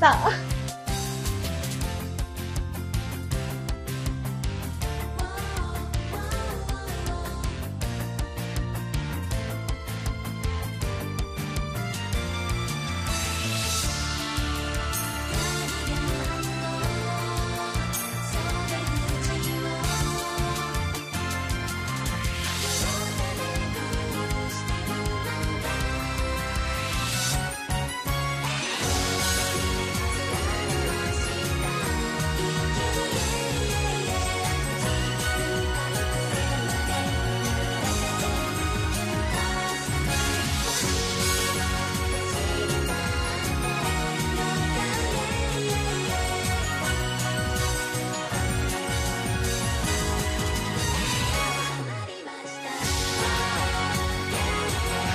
的。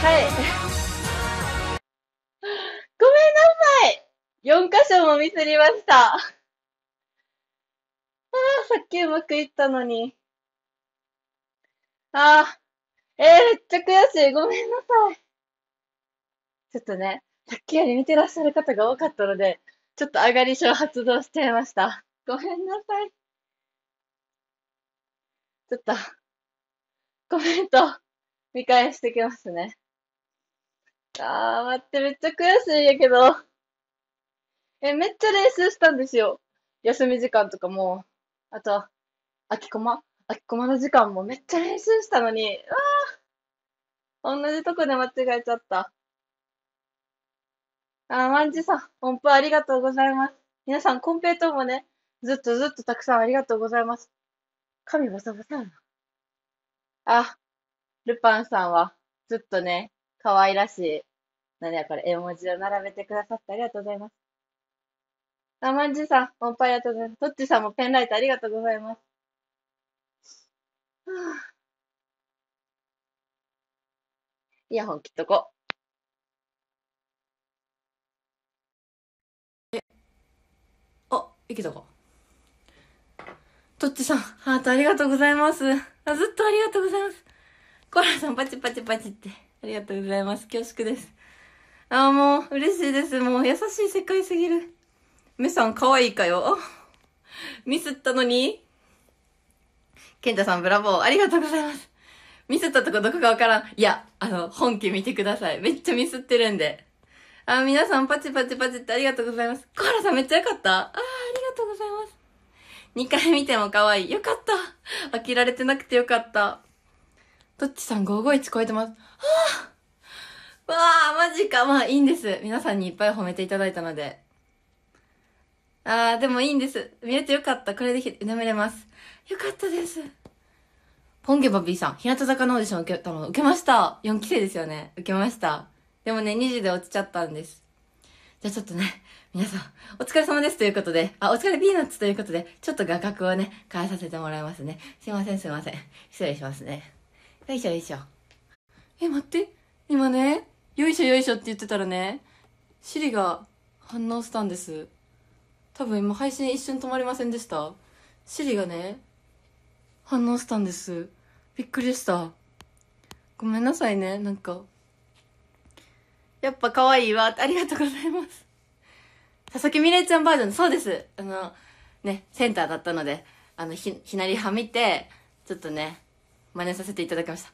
はい。ごめんなさい !4 箇所もミスりましたああ、さっきうまくいったのに。ああ、えー、めっちゃ悔しい。ごめんなさい。ちょっとね、さっきより見てらっしゃる方が多かったので、ちょっと上がり症発動しちゃいました。ごめんなさい。ちょっと、コメント見返してきますね。ああ、待って、めっちゃ悔しいんやけど。え、めっちゃ練習したんですよ。休み時間とかも、あと、空き駒空き駒の時間もめっちゃ練習したのに、あ同じとこで間違えちゃった。ああ、まんじさん、音符ありがとうございます。皆さん、コンペイトもね、ずっとずっとたくさんありがとうございます。髪ボサボサやな。あ、ルパンさんは、ずっとね、可愛らしい、何やこれ、絵文字を並べてくださってありがとうございます。あ、まんじさん、おんぱいありがとうございます。とっちさんもペンライトありがとうございます。は イヤホン切っとこ。え、あ、いけたか。とっちさん、ハートありがとうございます。あずっとありがとうございます。コラさん、パチパチパチって。ありがとうございます。恐縮です。ああ、もう、嬉しいです。もう、優しい世界すぎる。メさん、可愛いかよ。ミスったのにケンタさん、ブラボー。ありがとうございます。ミスったとこどこかわからん。いや、あの、本家見てください。めっちゃミスってるんで。あ、皆さん、パチパチパチってありがとうございます。コアラさん、めっちゃよかったああ、ありがとうございます。2回見ても可愛い。よかった。飽きられてなくてよかった。どっちさん、551超えてます。あ、わあ、マジか。まあいいんです。皆さんにいっぱい褒めていただいたので。ああ、でもいいんです。見れてよかった。これで眠れます。よかったです。ポンゲバビーさん、日向坂のオーディション受けたの、受けました。4期生ですよね。受けました。でもね、2時で落ちちゃったんです。じゃあちょっとね、皆さん、お疲れ様ですということで、あ、お疲れピーナッツということで、ちょっと画角をね、変えさせてもらいますね。すいません、すいません。失礼しますね。よいしょ、よいしょ。え、待って。今ね、よいしょよいしょって言ってたらね、シリが反応したんです。多分今配信一瞬止まりませんでしたシリがね、反応したんです。びっくりした。ごめんなさいね、なんか。やっぱ可愛いわ。ありがとうございます。佐々木美玲ちゃんバージョン、そうです。あの、ね、センターだったので、あの、ひ、ひなりはみて、ちょっとね、真似させていただきました。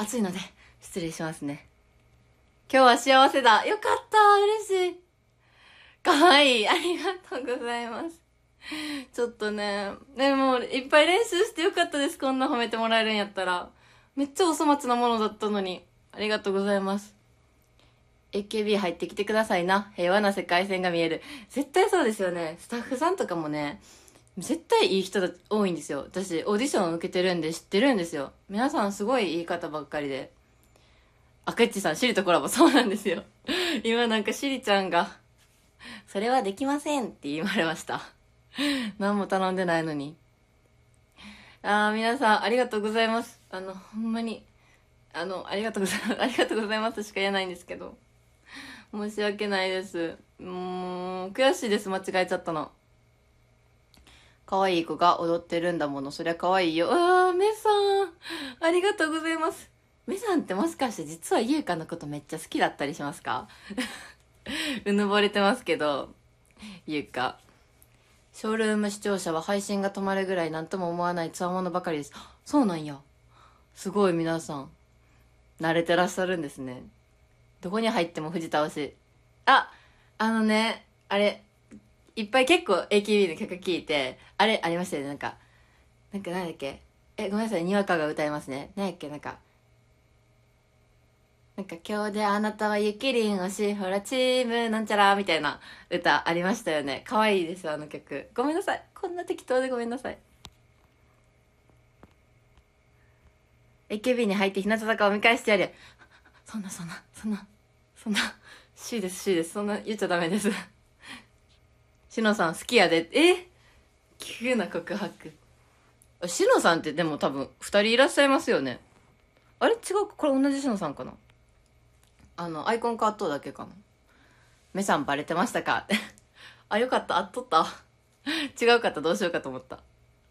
暑いので、失礼しますね。今日は幸せだ。よかった。嬉しい。かわいい。ありがとうございます。ちょっとね、でも、いっぱい練習してよかったです。こんな褒めてもらえるんやったら。めっちゃお粗末なものだったのに。ありがとうございます。AKB 入ってきてくださいな。平和な世界線が見える。絶対そうですよね。スタッフさんとかもね、絶対いい人多いんですよ。私、オーディションを受けてるんで知ってるんですよ。皆さんすごいいい方ばっかりで。あくっちさん、シリとコラボそうなんですよ。今なんかシリちゃんが、それはできませんって言われました。何も頼んでないのに。ああ、皆さんありがとうございます。あの、ほんまに、あの、ありがとうございます。ありがとうございますしか言えないんですけど。申し訳ないです。もう、悔しいです。間違えちゃったの。可愛い子が踊ってるんだもの。そりゃ可愛いよ。あー、メさん。ありがとうございます。メさんってもしかして実は優香のことめっちゃ好きだったりしますか うぬぼれてますけど、優香。ショールーム視聴者は配信が止まるぐらいなんとも思わないつわものばかりです。そうなんや。すごい皆さん。慣れてらっしゃるんですね。どこに入っても藤田し。あ、あのね、あれ、いっぱい結構 AKB の曲聴いて、あれありましたよね、なんか。なんか何だっけえ、ごめんなさい、にわかが歌いますね。何だっけ、なんか。なんか今日であなたはゆきりん推し、ほらチームなんちゃらみたいな歌ありましたよね。可愛いです、あの曲。ごめんなさい。こんな適当でごめんなさい。AKB に入って日向坂を見返してやる。そんなそんな、そんな、そんな、シーです、シーです。そんな言っちゃダメです。しのさん好きやで。え急な告白。しのさんってでも多分二人いらっしゃいますよね。あれ違うこれ同じしのさんかなあの、アイコン変わっとうだけかな。目さんバレてましたか あ、よかった。あっとった。違うかった。どうしようかと思った。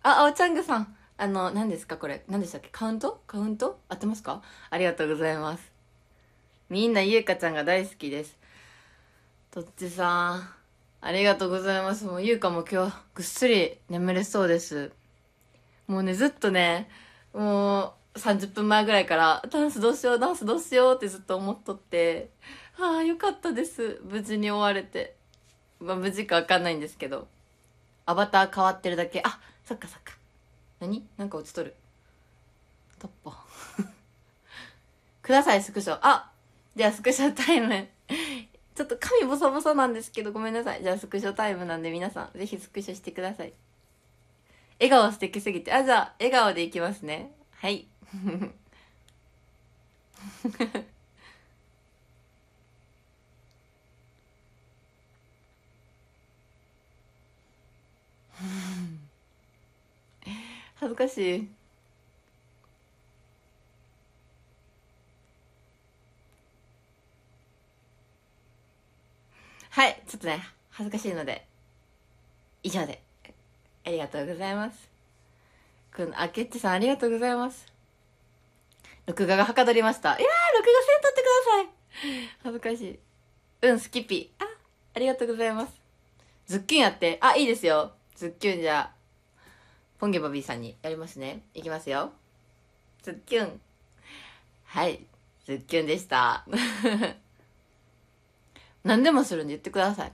あ、おちゃんぐさん。あの、何ですかこれ。何でしたっけカウントカウント合ってますかありがとうございます。みんなゆうかちゃんが大好きです。どっちさん。ありがとうございます。もう、ゆうかも今日、ぐっすり眠れそうです。もうね、ずっとね、もう、30分前ぐらいから、ダンスどうしよう、ダンスどうしようってずっと思っとって、ああ、よかったです。無事に終われて。まあ、無事かわかんないんですけど。アバター変わってるだけ。あ、そっかそっか。何なんか落ちとる。ッポ。ください、スクショ。あじゃあ、スクショタイム。ちょっと髪ボサボサなんですけど、ごめんなさい。じゃあスクショタイムなんで皆さん、ぜひスクショしてください。笑顔素敵すぎて。あ、じゃあ、笑顔でいきますね。はい。恥ずかしい。はい、ちょっとね、恥ずかしいので、以上で。ありがとうございます。この、あけっちさんありがとうございます。録画がはかどりました。いやー、録画せんとってください。恥ずかしい。うん、スキピ。あ、ありがとうございます。ズッキュンやって。あ、いいですよ。ズッキュンじゃあ、ポンゲバビーさんにやりますね。いきますよ。ズッキュン。はい。ズッキュンでした。何でもするんで言ってください。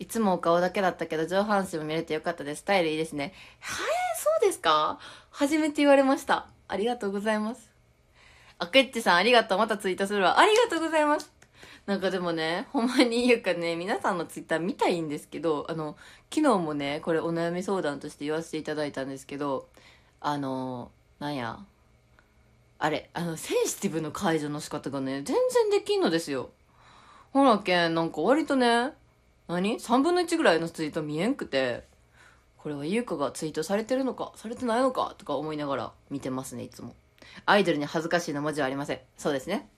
いつもお顔だけだったけど、上半身も見れてよかったです。スタイルいいですね。はい、そうですか初めて言われました。ありがとうございます。あけッちさん、ありがとう。またツイートするわ。ありがとうございます。なんかでもね、ほんまに言うかね、皆さんのツイッター見たいんですけど、あの、昨日もね、これお悩み相談として言わせていただいたんですけど、あの、なんや、あれ、あの、センシティブの解除の仕方がね、全然できんのですよ。ほらけん、なんか割とね、何 ?3 分の1ぐらいのツイート見えんくて、これは優香がツイートされてるのか、されてないのか、とか思いながら見てますね、いつも。アイドルに恥ずかしいの文字はありません。そうですね。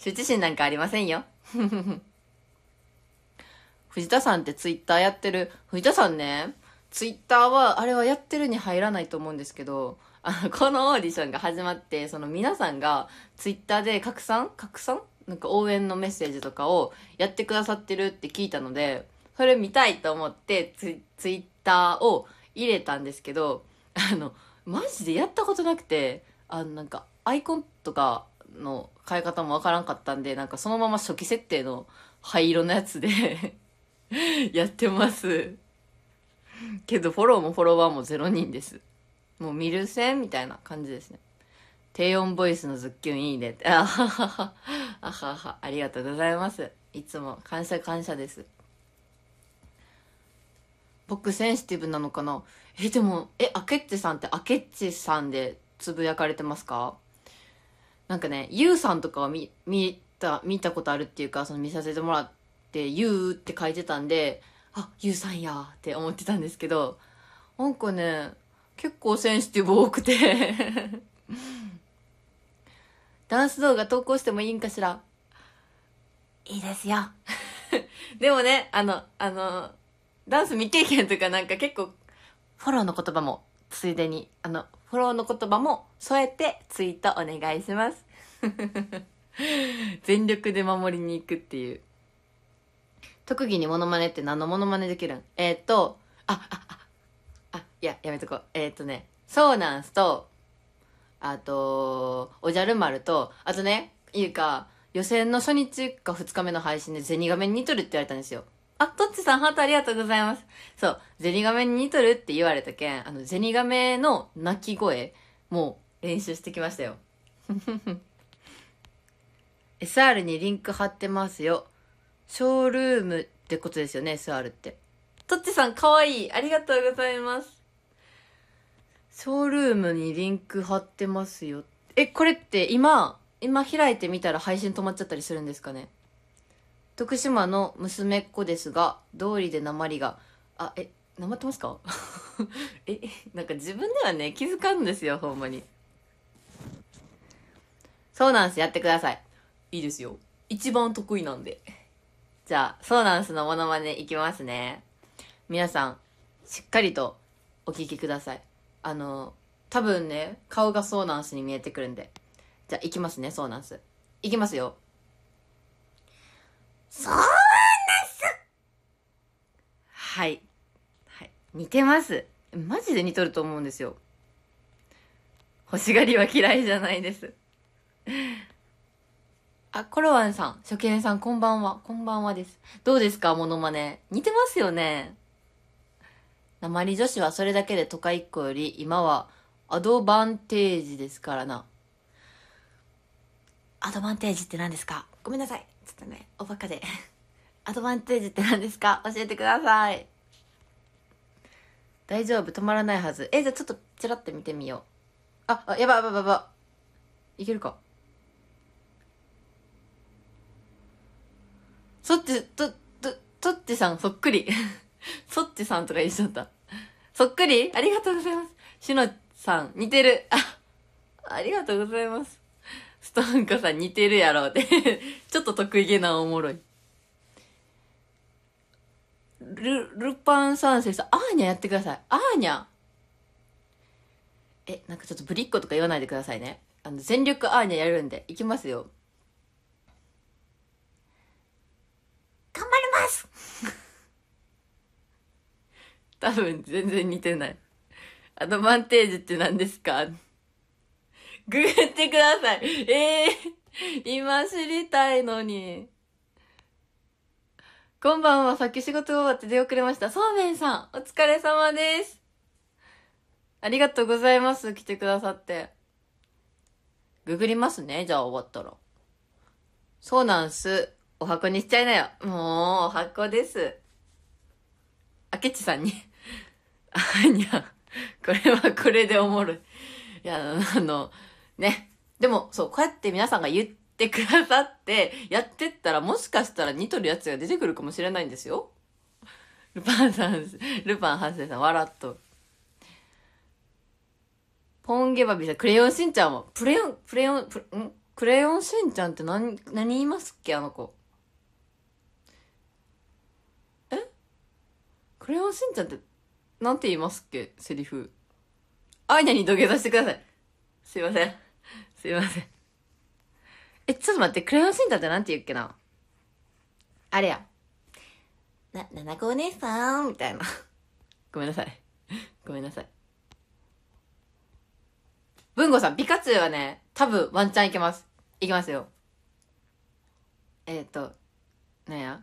羞恥心なんかありませんよ。藤田さんってツイッターやってる、藤田さんね、ツイッターは、あれはやってるに入らないと思うんですけど、あの、このオーディションが始まって、その皆さんがツイッターで拡散拡散なんか応援のメッセージとかをやってくださってるって聞いたので、それ見たいと思ってツイツイッターを入れたんですけど、あの、マジでやったことなくて、あの、なんかアイコンとかの変え方もわからんかったんで、なんかそのまま初期設定の灰色のやつで やってます。けどフォローもフォロワーも0人です。もう見るんみたいな感じですね。低音ボイスのズッキュンいいねって。あははは。あはは。ありがとうございます。いつも感謝感謝です。僕センシティブなのかなえ、でも、え、アケッチさんってアケッチさんでつぶやかれてますかなんかね、ゆうさんとかは見、見た、見たことあるっていうか、その見させてもらって、ゆうって書いてたんで、あ、ゆうさんやって思ってたんですけど、なんかね、結構センシティブ多くてダンス動画投稿してもいいんかしらいいですよ。でもね、あの、あの、ダンス未経験というかなんか結構、フォローの言葉も、ついでに、あの、フォローの言葉も添えてツイートお願いします。全力で守りに行くっていう。特技にモノマネって何のモノマネできるんえっ、ー、と、あ、あ、あ、あ、いや、やめとこう。えっ、ー、とね、そうなんすと、あと、おじゃる丸と、あとね、いうか、予選の初日か2日目の配信でゼニガメに似とるって言われたんですよ。あ、トッチさんハートありがとうございます。そう、ゼニガメに似とるって言われたけん、あの、ゼニガメの鳴き声、もう練習してきましたよ。SR にリンク貼ってますよ。ショールームってことですよね、SR って。トッチさんかわいい。ありがとうございます。ショールームにリンク貼ってますよ。え、これって今、今開いてみたら配信止まっちゃったりするんですかね徳島の娘っ子ですが、通りで鉛が、あ、え、鉛ってますか え、なんか自分ではね、気づかんですよ、ほんまに。そうなんす、やってください。いいですよ。一番得意なんで。じゃあ、そうなんすのモノマネいきますね。皆さん、しっかりとお聴きください。あの、多分ね、顔がソーナンスに見えてくるんで。じゃあ、いきますね、ソーナンス。いきますよ。ソーナンスはい。はい。似てます。マジで似とると思うんですよ。欲しがりは嫌いじゃないです。あ、コロワンさん、初見さん、こんばんは。こんばんはです。どうですか、モノマネ。似てますよね。鉛女子はそれだけで都会っ子より今はアドバンテージですからな。アドバンテージって何ですかごめんなさい。ちょっとね、おバカで。アドバンテージって何ですか教えてください。大丈夫、止まらないはず。え、じゃあちょっとちらって見てみよう。あ、あやばいやばいやばい。いけるか。そっち、と、と、とってさんそっくり。そっちさんとか言っちゃった。そっくりありがとうございます。しのさん、似てる。あ、ありがとうございます。ストンカさん似てるやろって ちょっと得意げなおもろい。ル、ルパン三世さん、アーニャやってください。アーニャえ、なんかちょっとぶりっ子とか言わないでくださいね。あの、全力アーニャやるんで、いきますよ。頑張る多分全然似てない。アドバンテージって何ですかググってください。ええー、今知りたいのに。こんばんは、さっき仕事終わって出遅れました。そうめんさん、お疲れ様です。ありがとうございます。来てくださって。ググりますね。じゃあ終わったら。そうなんす。お箱にしちゃいなよ。もう、お箱です。あけちさんにあ いや、これはこれでおもろい。いや、あの、ね。でも、そう、こうやって皆さんが言ってくださって、やってったら、もしかしたらニトるやつが出てくるかもしれないんですよ。ルパンさん、ルパン八世さん、笑っと。ポンゲバビさん、クレヨンしんちゃんは、プレヨン、プレヨン、プんクレヨンしんちゃんって何、何言いますっけあの子。えクレヨンしんちゃんってなんて言いますっけセリフ。アイナに土下座してください。すいません。すいません。え、ちょっと待って、クレヨンシンタってなんて言うっけなあれや。な、ななこお姉さん、みたいな。ごめんなさい。ごめんなさい。文吾さん、美活はね、多分ワンチャンいけます。いきますよ。えっ、ー、と、なんや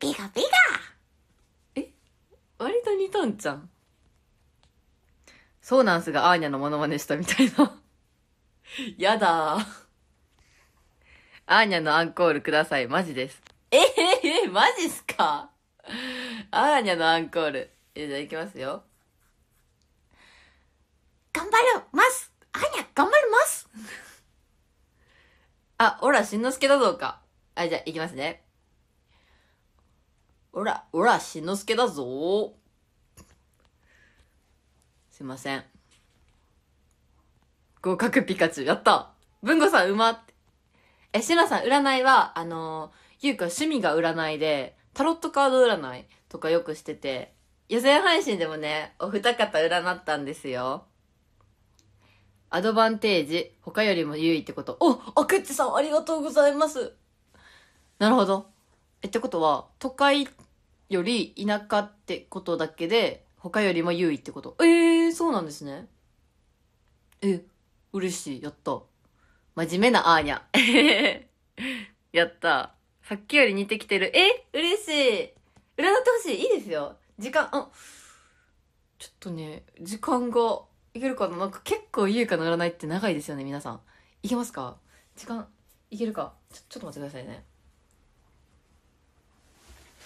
ビガビガ割と似とんじゃん。そうなんすが、アーニャのモノマネしたみたいな。やだー。アーニャのアンコールください。マジです。ええー、マジっすかアーニャのアンコール。え、じゃあいきますよ。頑張るますアーニャ、頑張りますあ、オラ、しんのすけだぞうか。あ、じゃあ、いきますね。おら、おら、しんのすけだぞすいません。合格ピカチュウ、やった文吾さん、うっえ、しなさん、占いは、あのゆうか趣味が占いで、タロットカード占いとかよくしてて、予選配信でもね、お二方占ったんですよ。アドバンテージ、他よりも優位ってこと。お、おくっちさん、ありがとうございます。なるほど。えってことは都会より田舎ってことだけで他よりも優位ってことええー、そうなんですねえ嬉しいやった真面目なアーニャ やったさっきより似てきてるえ嬉しい占ってほしいいいですよ時間あちょっとね時間がいけるかななんか結構言うかの占いって長いですよね皆さんいけますか時間いけるかちょちょっと待ってくださいね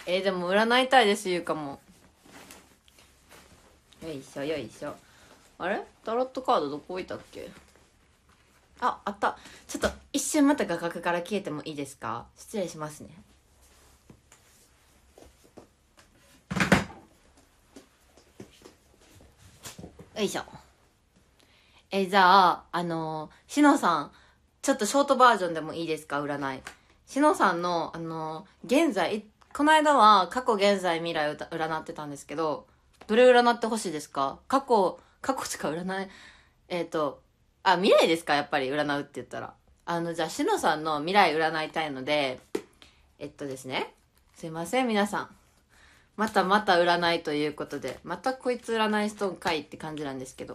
えー、でも占いたいですゆうかもよいしょよいしょあれタロットカードどこ置いたっけああったちょっと一瞬また画角から消えてもいいですか失礼しますねよいしょえー、じゃああのー、しのさんちょっとショートバージョンでもいいですか占いしのさんのあのー、現在この間は過去、現在、未来を占ってたんですけど、どれ占ってほしいですか過去、過去しか占い、えっ、ー、と、あ、未来ですかやっぱり占うって言ったら。あの、じゃあ、しのさんの未来占いたいので、えっとですね。すいません、皆さん。またまた占いということで、またこいつ占いトーンかいって感じなんですけど。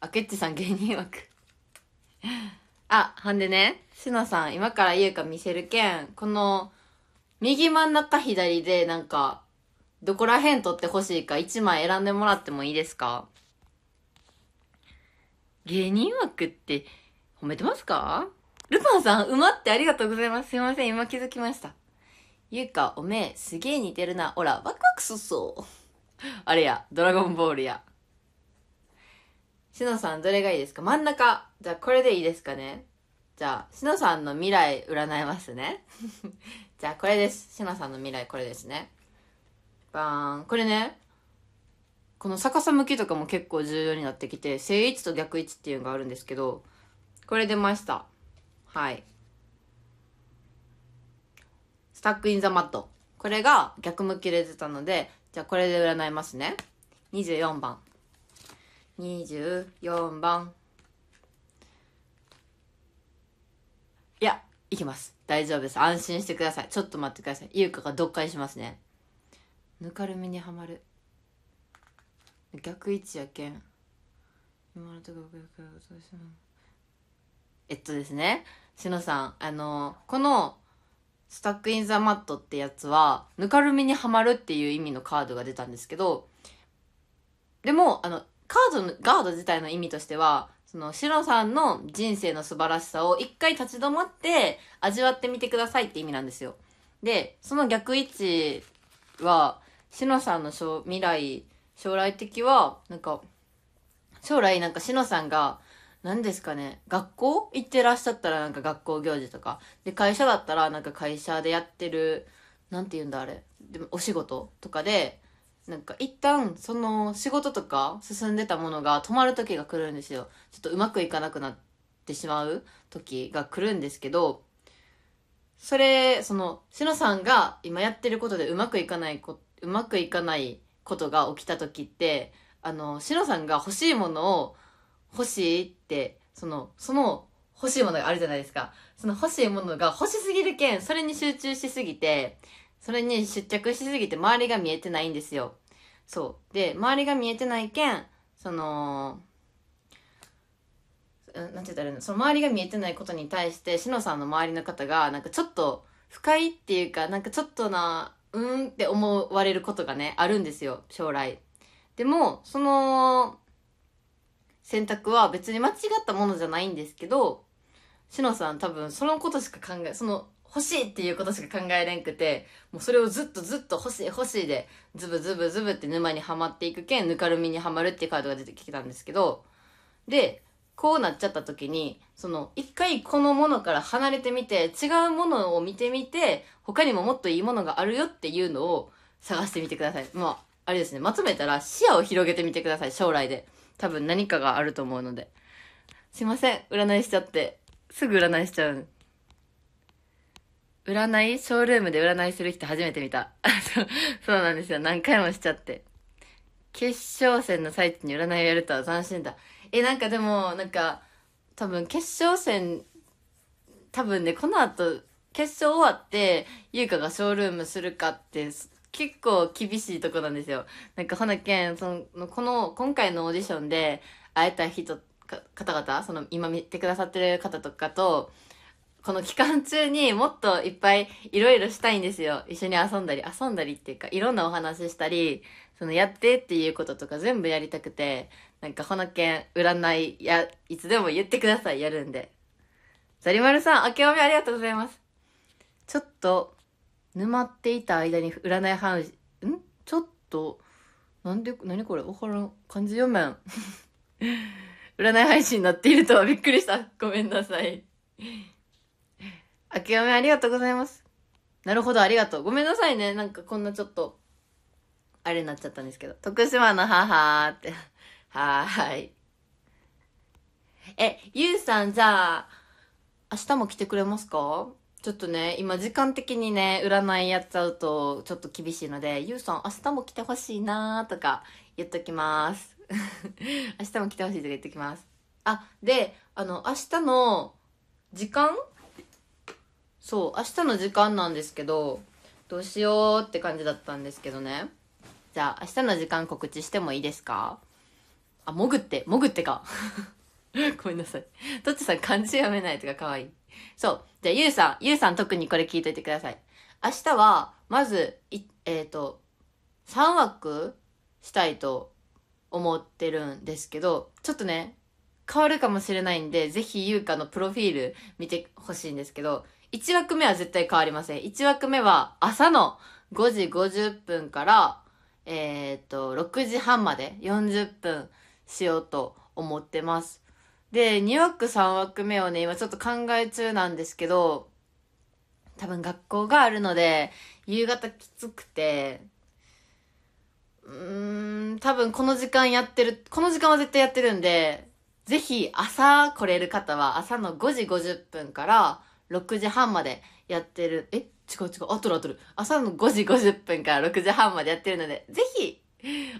あけっちさん芸人枠あ、はんでね、しのさん、今からうか見せるけん、この、右真ん中左で、なんか、どこら辺撮ってほしいか1枚選んでもらってもいいですか芸人枠って褒めてますかルパンさん、うまってありがとうございます。すいません、今気づきました。ゆうか、おめえ、すげえ似てるな。おら、ワクワクすそう。あれや、ドラゴンボールや。しのさん、どれがいいですか真ん中。じゃあ、これでいいですかねじゃあ、しのさんの未来占いますね。じゃあ、これです。しのさんの未来これですね。バーン。これね、この逆さ向きとかも結構重要になってきて、正位置と逆位置っていうのがあるんですけど、これ出ました。はい。スタックインザマット。これが逆向きで出たので、じゃあこれで占いますね。24番。24番。いや、いきます。大丈夫です。安心してください。ちょっと待ってください。優香が読解しますね。ぬかるみにはまる。逆位置やけん。今のところ、えっとですね、しのさん、あの、この、スタックインザマットってやつは、ぬかるみにはまるっていう意味のカードが出たんですけど、でも、あの、カードの、ガード自体の意味としては、その、シロさんの人生の素晴らしさを一回立ち止まって味わってみてくださいって意味なんですよ。で、その逆位置は、シノさんの未来、将来的は、なんか、将来なんかシノさんが、何ですかね、学校行ってらっしゃったらなんか学校行事とか、で、会社だったらなんか会社でやってる、なんて言うんだあれ、でお仕事とかで、なんか一旦その仕事とか進んでたものが止まる時が来るんですよ。ちょっとうまくいかなくなってしまう時が来るんですけど、それ、その、しのさんが今やってることでうまくいかないこ、うまくいかないことが起きた時って、あの、しのさんが欲しいものを欲しいって、その、その欲しいものがあるじゃないですか。その欲しいものが欲しすぎるけん、それに集中しすぎて、それに出着しすぎて周りが見えてないんですよ。そう。で、周りが見えてないけん、その、なんて言ったらいいのその周りが見えてないことに対して、しのさんの周りの方が、なんかちょっと不快っていうか、なんかちょっとな、うーんって思われることがね、あるんですよ、将来。でも、その、選択は別に間違ったものじゃないんですけど、しのさん多分そのことしか考え、その欲しいっていうことしか考えれんくて、もうそれをずっとずっと欲しい欲しいで、ズブズブズブって沼にはまっていくけん、ぬかるみにはまるっていうカードが出てきてたんですけど、で、こうなっちゃった時に、その、一回このものから離れてみて、違うものを見てみて、他にももっといいものがあるよっていうのを探してみてください。まあ、あれですね、まとめたら視野を広げてみてください、将来で。多分何かがあると思うので。すいません、占いしちゃって。すぐ占いしちゃう。占いショールームで占いする人初めて見た。そうなんですよ。何回もしちゃって。決勝戦の最中に占いをやるとは斬新だ。え、なんかでも、なんか、多分決勝戦、多分ね、この後、決勝終わって、優香がショールームするかって、結構厳しいとこなんですよ。なんか、ほなけん、その、この、今回のオーディションで会えた人、方々、その、今見てくださってる方とかと、この期間中にもっといっぱいいろいろしたいんですよ。一緒に遊んだり、遊んだりっていうか、いろんなお話したり、そのやってっていうこととか全部やりたくて、なんかほのけん、占い、や、いつでも言ってください、やるんで。ザリマルさん、明けおめありがとうございます。ちょっと、沼っていた間に占い話、んちょっと、なんで、なにこれわからん。漢字読めん。占い配信になっているとはびっくりした。ごめんなさい。明けおめありがとうございます。なるほど、ありがとう。ごめんなさいね。なんかこんなちょっと、あれになっちゃったんですけど。徳島の母って。はーい。え、ゆうさん、じゃあ、明日も来てくれますかちょっとね、今時間的にね、占いやっちゃうとちょっと厳しいので、ゆうさん明日も来てほしいなーとか言っときます。明日も来てほしいとか言っときます。あ、で、あの、明日の時間そう明日の時間なんですけどどうしようって感じだったんですけどねじゃあ明日の時間告知してもいいですかあ潜って潜ってか ごめんなさいとっちさん漢字読めないとかかわいいそうじゃあゆうさんゆうさん特にこれ聞いといてください明日はまずいえっ、ー、と3枠したいと思ってるんですけどちょっとね変わるかもしれないんで、ぜひ優香のプロフィール見てほしいんですけど、1枠目は絶対変わりません。1枠目は朝の5時50分から、えー、っと、6時半まで40分しようと思ってます。で、2枠3枠目をね、今ちょっと考え中なんですけど、多分学校があるので、夕方きつくて、うーん、多分この時間やってる、この時間は絶対やってるんで、ぜひ朝来れる方は朝の5時50分から6時半までやってる。え違う違う。あとるあとる。朝の5時50分から6時半までやってるので、ぜひ、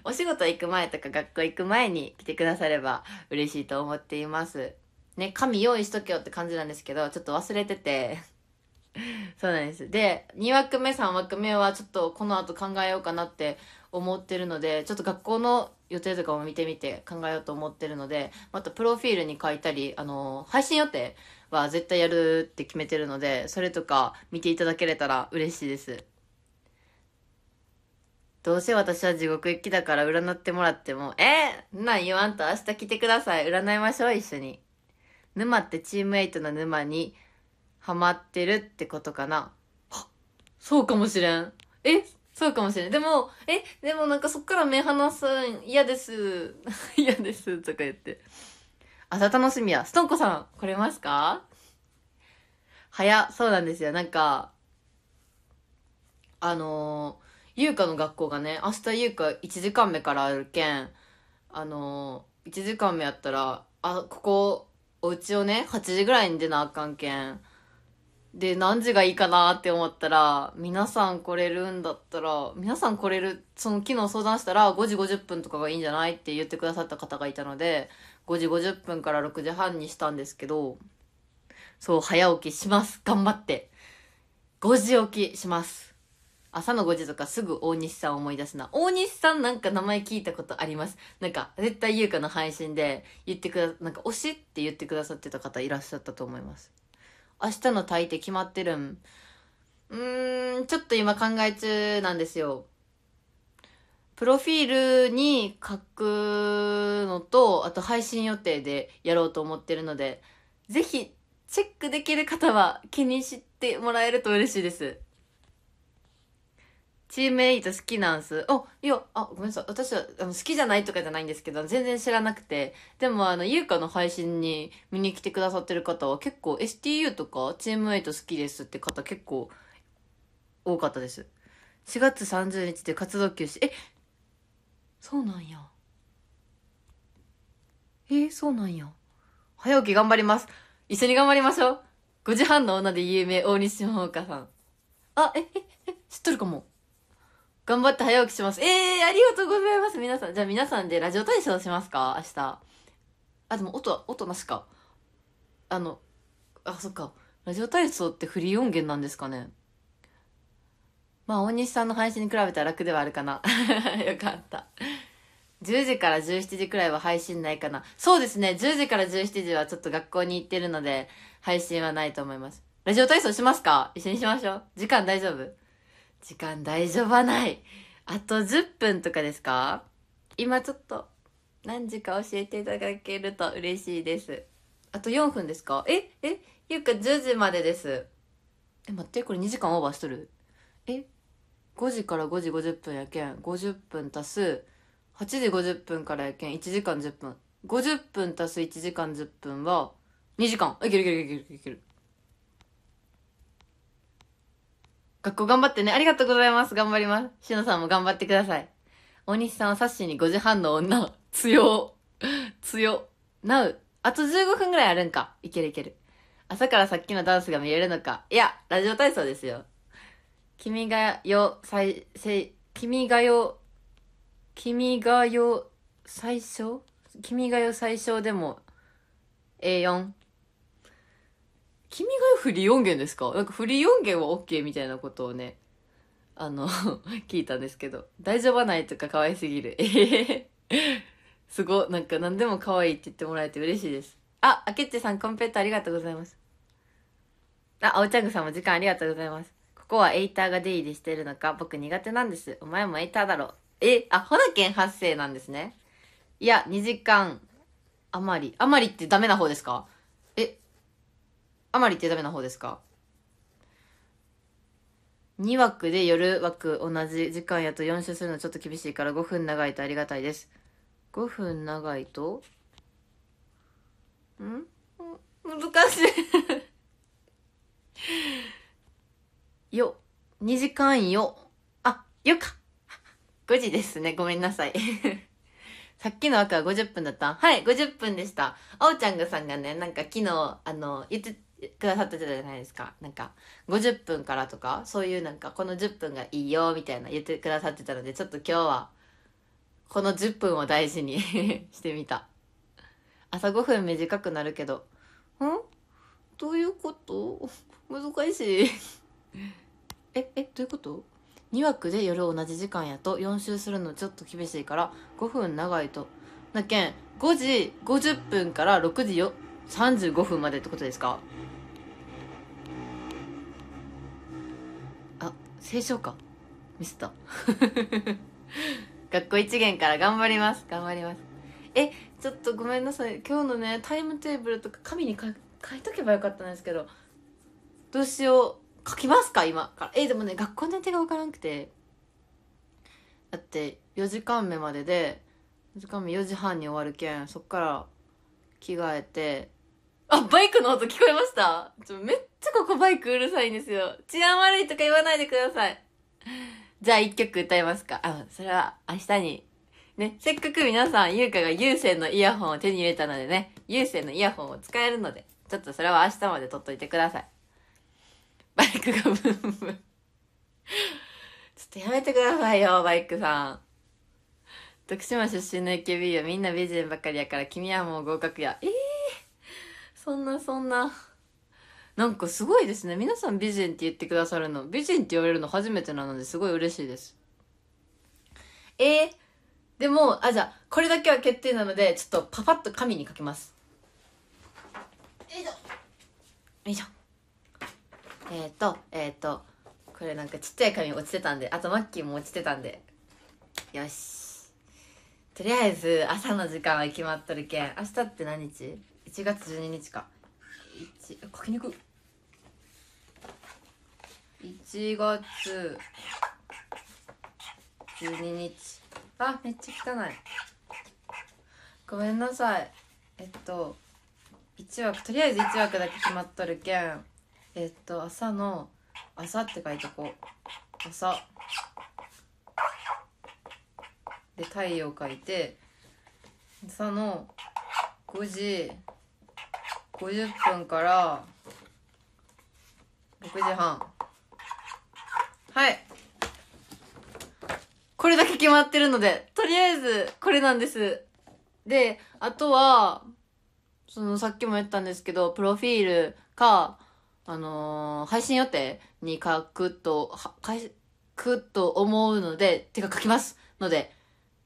お仕事行く前とか学校行く前に来てくだされば嬉しいと思っています。ね、紙用意しとけよって感じなんですけど、ちょっと忘れてて。そうなんです。で、2枠目、3枠目はちょっとこの後考えようかなって思ってるので、ちょっと学校の予定とかも見てみて考えようと思ってるので、またプロフィールに書いたり、あの、配信予定は絶対やるって決めてるので、それとか見ていただけれたら嬉しいです。どうせ私は地獄行きだから占ってもらっても、えー、なん言わんと明日来てください。占いましょう、一緒に。沼ってチームエイトの沼にハマってるってことかな。そうかもしれん。えそうかもしれない。でも、え、でもなんかそっから目離すん、嫌です、嫌です、とか言って。朝楽しみや。ストンコさん、来れますか早、そうなんですよ。なんか、あのー、ゆうかの学校がね、明日ゆうか1時間目からあるけん、あのー、1時間目やったら、あ、ここ、お家をね、8時ぐらいに出なあかんけん、で、何時がいいかなって思ったら、皆さん来れるんだったら、皆さん来れる、その昨日相談したら5時50分とかがいいんじゃないって言ってくださった方がいたので、5時50分から6時半にしたんですけど、そう、早起きします。頑張って。5時起きします。朝の5時とかすぐ大西さん思い出すな。大西さんなんか名前聞いたことあります。なんか、絶対優香の配信で言ってくだ、なんか推しって言ってくださってた方いらっしゃったと思います。明日のタイて決まってるんうーん、ちょっと今考え中なんですよ。プロフィールに書くのと、あと配信予定でやろうと思ってるので、是非チェックできる方は気にしてもらえると嬉しいです。チームエイト好きなんす。お、いや、あ、ごめんなさい。私はあの好きじゃないとかじゃないんですけど、全然知らなくて。でも、あの、ゆうかの配信に見に来てくださってる方は結構 STU とかチームエイト好きですって方結構多かったです。4月30日で活動休止。え、そうなんや。えそうなんや。早起き頑張ります。一緒に頑張りましょう。5時半の女で有名大西桃花さん。あ、え、え、え、知っとるかも。頑張って早起きします。ええー、ありがとうございます。皆さん。じゃあ皆さんでラジオ体操しますか明日。あ、でも音、音なしか。あの、あ、そっか。ラジオ体操ってフリー音源なんですかね。まあ、大西さんの配信に比べたら楽ではあるかな。よかった。10時から17時くらいは配信ないかな。そうですね。10時から17時はちょっと学校に行ってるので、配信はないと思います。ラジオ体操しますか一緒にしましょう。時間大丈夫時間大丈夫ない。あと10分とかですか今ちょっと何時か教えていただけると嬉しいです。あと4分ですかええゆうか10時までです。え、待って、これ2時間オーバーしとるえ ?5 時から5時50分やけん。50分足す8時50分からやけん。1時間10分。50分足す1時間10分は2時間。いけるいけるいけるいける。学校頑張ってね。ありがとうございます。頑張ります。しのさんも頑張ってください。大西さんはさっしーに5時半の女。強。強。なう。あと15分ぐらいあるんか。いけるいける。朝からさっきのダンスが見れるのか。いや、ラジオ体操ですよ。君がよ、最、せ、君がよ、君がよ、最初君がよ最小でも A4 君がフリー音源ですかなんかフリー音源は OK みたいなことをね、あの 聞いたんですけど、大丈夫ないとか可愛すぎる。ええすご、なんか何でも可愛いって言ってもらえて嬉しいです。あ、あけっちさんコンペットありがとうございます。あ、あおちゃんぐさんも時間ありがとうございます。ここはエイターが出入りしてるのか、僕苦手なんです。お前もエイターだろ。え、あ、ほなけん発生なんですね。いや、2時間余り。余りってダメな方ですかあまりってダメな方ですか ?2 枠で夜枠同じ時間やと4周するのちょっと厳しいから5分長いとありがたいです。5分長いとん難しい よ。2時間よ。あ、よか。5時ですね。ごめんなさい。さっきの枠は50分だったはい、50分でした。あおちゃんがさんがね、なんか昨日、あの、言ってくださってたじゃないですか。なんか、50分からとか、そういうなんか、この10分がいいよ、みたいな言ってくださってたので、ちょっと今日は、この10分を大事に してみた。朝5分短くなるけど、んどういうこと難しいえ、え、どういうこと2枠で夜同じ時間やと4周するのちょっと厳しいから5分長いと。なけん、5時50分から6時よ35分までってことですか清少かミスった 学校1限から頑張ります頑張りますえちょっとごめんなさい今日のねタイムテーブルとか紙に書いとけばよかったんですけどどうしよう書きますか今からえでもね学校の予定が分からなくてだって4時間目までで4時間目4時半に終わるけんそっから着替えてあ、バイクの音聞こえましたちょめっちゃここバイクうるさいんですよ。治安悪いとか言わないでください。じゃあ一曲歌いますか。あ、それは明日に。ね、せっかく皆さん、ゆうかが有線のイヤホンを手に入れたのでね、有線のイヤホンを使えるので、ちょっとそれは明日まで取っといてください。バイクがブンブン。ちょっとやめてくださいよ、バイクさん。徳島出身の AKB はみんな美人ばかりやから君はもう合格や。ええーそんなそんな。なんかすごいですね。皆さん美人って言ってくださるの。美人って言われるの初めてなのですごい嬉しいです。えー、でも、あ、じゃあ、これだけは決定なので、ちょっとパパッと紙に書きます。よいしょ。よいしょ。えっ、ー、と、えっ、ー、と、これなんかちっちゃい紙落ちてたんで、あとマッキーも落ちてたんで。よし。とりあえず、朝の時間は決まっとるけん。明日って何日1月12日か書きにく1月12日あめっちゃ汚いごめんなさいえっと1枠とりあえず1枠だけ決まっとるけんえっと朝の「朝」って書いとこう朝で太陽書いて朝の5時50分から6時半はいこれだけ決まってるのでとりあえずこれなんですであとはそのさっきも言ったんですけどプロフィールかあのー、配信予定に書くと書くと思うのでてか書きますので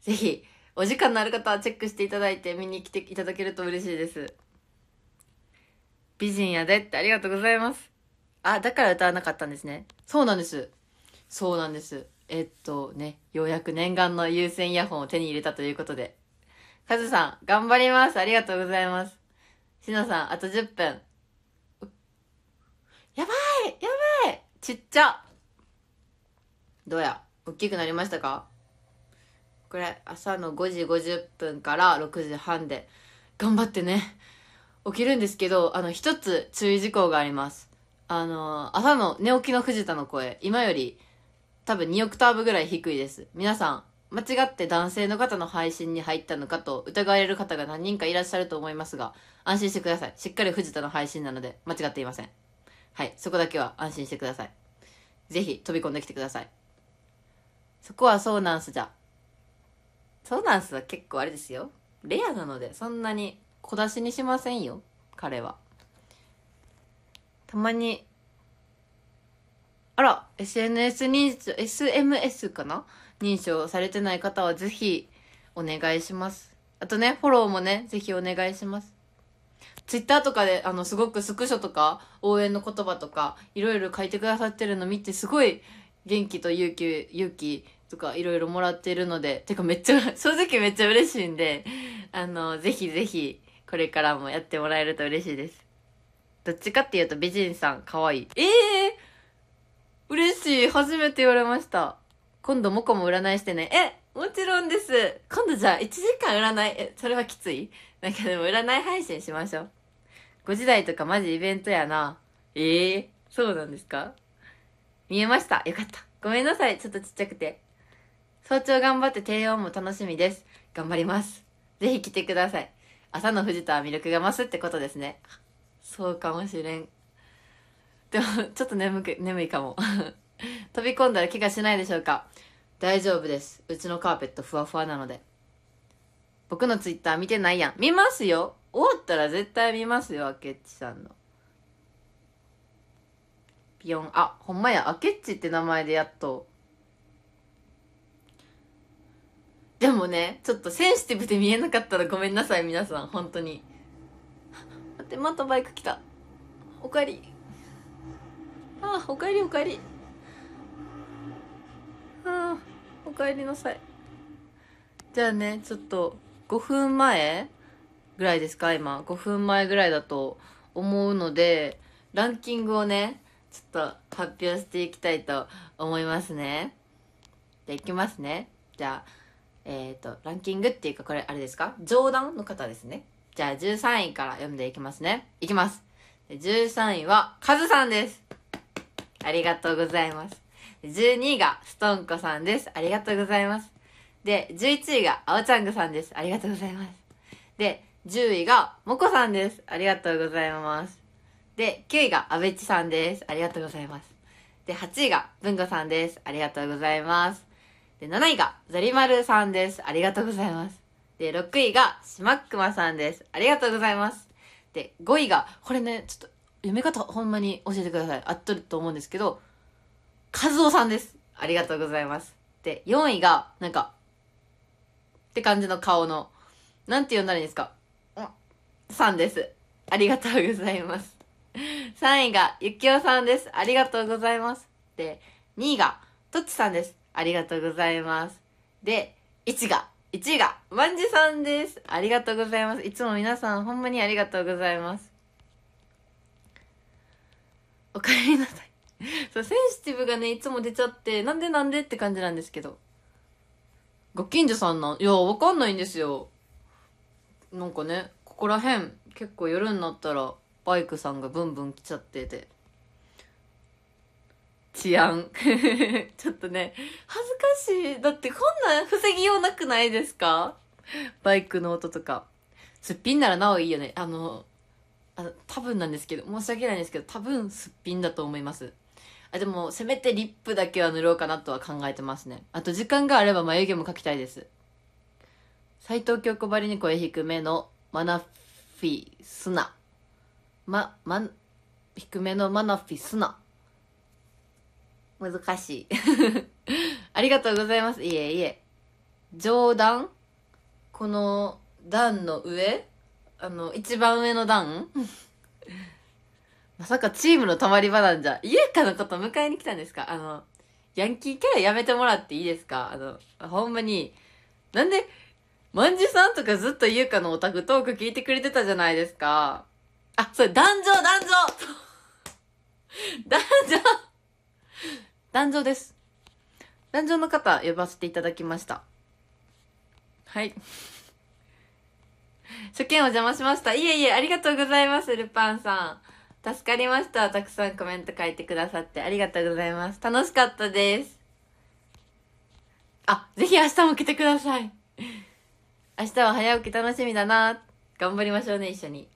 ぜひお時間のある方はチェックしていただいて見に来ていただけると嬉しいです美人やでってありがとうございます。あ、だから歌わなかったんですね。そうなんです。そうなんです。えっとね、ようやく念願の優先イヤホンを手に入れたということで。カズさん、頑張ります。ありがとうございます。しのさん、あと10分。やばいやばいちっちゃどうや大きくなりましたかこれ、朝の5時50分から6時半で、頑張ってね。起きるんですけど、あの、一つ注意事項があります。あの、朝の寝起きの藤田の声、今より多分2オクターブぐらい低いです。皆さん、間違って男性の方の配信に入ったのかと疑われる方が何人かいらっしゃると思いますが、安心してください。しっかり藤田の配信なので、間違っていません。はい、そこだけは安心してください。ぜひ飛び込んできてください。そこはそうなんすじゃ。そうなんすは結構あれですよ。レアなので、そんなに小出しにしませんよ彼はたまにあら SNS 認証 SMS かな認証されてない方はぜひお願いしますあとねフォローもねぜひお願いしますツイッターとかで、あの、すごくスクショとか、応援の言葉とか、いろいろ書いてくださってるの見て、すごい元気と勇気、勇気とか、いろいろもらってるので、てかめっちゃ、正直めっちゃ嬉しいんで、あの、ぜひぜひ、これからもやってもらえると嬉しいです。どっちかっていうと美人さんかわい。ええー、嬉しい。初めて言われました。今度もこも占いしてね。えもちろんです。今度じゃあ1時間占い、え、それはきついなんかでも占い配信しましょう。5時台とかマジイベントやな。ええー、そうなんですか見えました。よかった。ごめんなさい。ちょっとちっちゃくて。早朝頑張って低音も楽しみです。頑張ります。ぜひ来てください。朝の富士とは魅力が増すってことですね。そうかもしれん。でも、ちょっと眠く、眠いかも。飛び込んだら怪我しないでしょうか大丈夫です。うちのカーペットふわふわなので。僕のツイッター見てないやん。見ますよ終わったら絶対見ますよ、あけっちさんの。ぴヨン。あ、ほんまや、あけっちって名前でやっとでもね、ちょっとセンシティブで見えなかったらごめんなさい、皆さん、本当に。待って、またバイク来た。おかえり。ああ、おかえりおかえり。ああ、おかえりなさい。じゃあね、ちょっと、5分前ぐらいですか、今。5分前ぐらいだと思うので、ランキングをね、ちょっと発表していきたいと思いますね。じゃあ、いきますね。じゃあ、えっ、ー、と、ランキングっていうか、これあれですか冗談の方ですね。じゃあ13位から読んでいきますね。いきます。13位は、カズさんです。ありがとうございます。12位が、ストンコさんです。ありがとうございます。で、11位が、アオちゃんぐさんです。ありがとうございます。で、10位が、もこさんです。ありがとうございます。で、9位が、あべチさんです。ありがとうございます。で、8位が、文吾さんです。ありがとうございます。で、7位がザリマルさんです。ありがとうございます。で、6位がシマックマさんです。ありがとうございます。で、5位が、これね、ちょっと読み方ほんまに教えてください。合っとると思うんですけど、カズオさんです。ありがとうございます。で、4位が、なんか、って感じの顔の、なんて呼んだらいいんですかさんです。ありがとうございます。3位が、ゆきおさんです。ありがとうございます。で、2位が、とッちさんです。ありがとうございます。で、1が、1位が、んじさんです。ありがとうございます。いつも皆さん、ほんまにありがとうございます。おかえりなさい。そう、センシティブがね、いつも出ちゃって、なんでなんでって感じなんですけど。ご近所さんなん、いや、わかんないんですよ。なんかね、ここら辺、結構夜になったら、バイクさんがブンブン来ちゃってて。治安。ちょっとね、恥ずかしい。だってこんなん防ぎようなくないですかバイクの音とか。すっぴんならなおいいよね。あの、あ多分なんですけど、申し訳ないんですけど、多分すっぴんだと思います。あ、でも、せめてリップだけは塗ろうかなとは考えてますね。あと時間があれば眉毛も描きたいです。斎藤京子ばりに声低めのマナフィスナ。ま、ま、低めのマナフィスナ。難しい。ありがとうございます。いえいえ。上段この段の上あの、一番上の段 まさかチームのたまり場なんじゃ。家かのこと迎えに来たんですかあの、ヤンキーキャラやめてもらっていいですかあの、ほんまに。なんで、まんじさんとかずっとゆうかのオタクトーク聞いてくれてたじゃないですか。あ、それ、壇上男女男女団上です。団上の方呼ばせていただきました。はい。初見お邪魔しました。いえいえ、ありがとうございます、ルパンさん。助かりました。たくさんコメント書いてくださってありがとうございます。楽しかったです。あ、ぜひ明日も来てください。明日は早起き楽しみだな。頑張りましょうね、一緒に。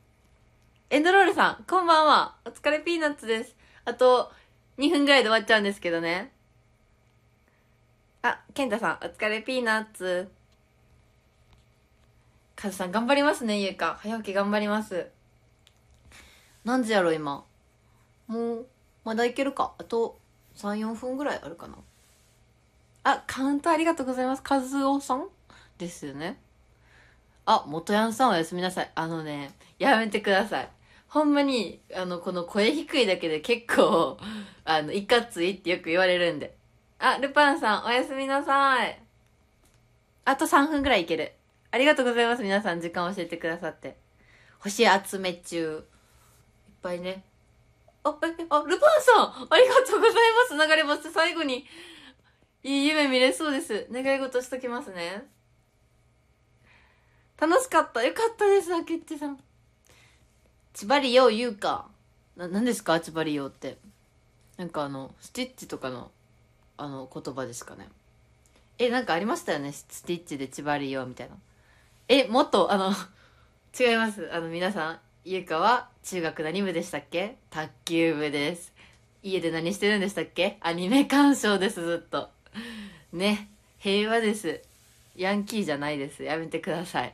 エンドロールさん、こんばんは。お疲れピーナッツです。あと、2分ぐらいで終わっちゃうんですけどね。あ、健太さん、お疲れ、ピーナッツ。カズさん、頑張りますね、ゆうか。早起き頑張ります。何時やろ、今。もう、まだいけるか。あと、3、4分ぐらいあるかな。あ、カウントありがとうございます。カズオさんですよね。あ、元ヤンさんおやすみなさい。あのね、やめてください。ほんまに、あの、この声低いだけで結構、あの、いかついってよく言われるんで。あ、ルパンさん、おやすみなさい。あと3分ぐらいいける。ありがとうございます。皆さん、時間教えてくださって。星集め中。いっぱいね。あ、え、あ、ルパンさんありがとうございます流れ星最後に。いい夢見れそうです。願い事しときますね。楽しかった。よかったです、あけッちさん。チバリオ優香。な、何ですかチバリオって。なんかあの、スティッチとかの、あの、言葉ですかね。え、なんかありましたよねスティッチでチバリ用みたいな。え、もっと、あの 違います。あの、皆さん、優香は中学何部でしたっけ卓球部です。家で何してるんでしたっけアニメ鑑賞です、ずっと。ね、平和です。ヤンキーじゃないです。やめてください。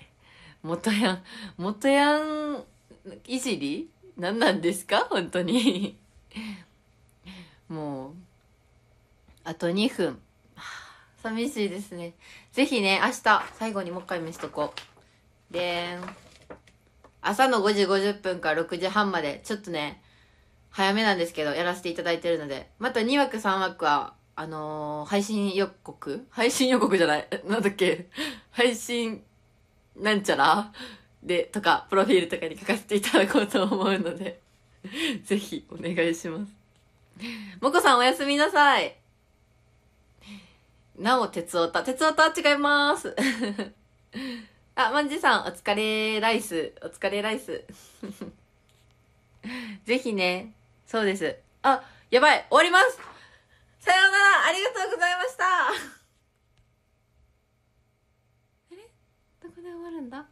元ヤン、元ヤンいじり何なんですか本当にもう、あと2分。寂しいですね。ぜひね、明日、最後にもう一回見せとこう。でーん。朝の5時50分から6時半まで、ちょっとね、早めなんですけど、やらせていただいてるので、また2枠3枠は、あのー、配信予告配信予告じゃない。なんだっけ配信、なんちゃらで、とか、プロフィールとかに書かせていただこうと思うので ぜひお願いします。もこさんおやすみなさい。なお、鉄オタ。鉄オタ違います。あ、まんじさん、お疲れライス。お疲れライス。ぜひね、そうです。あ、やばい、終わりますさようならありがとうございましたあれどこで終わるんだ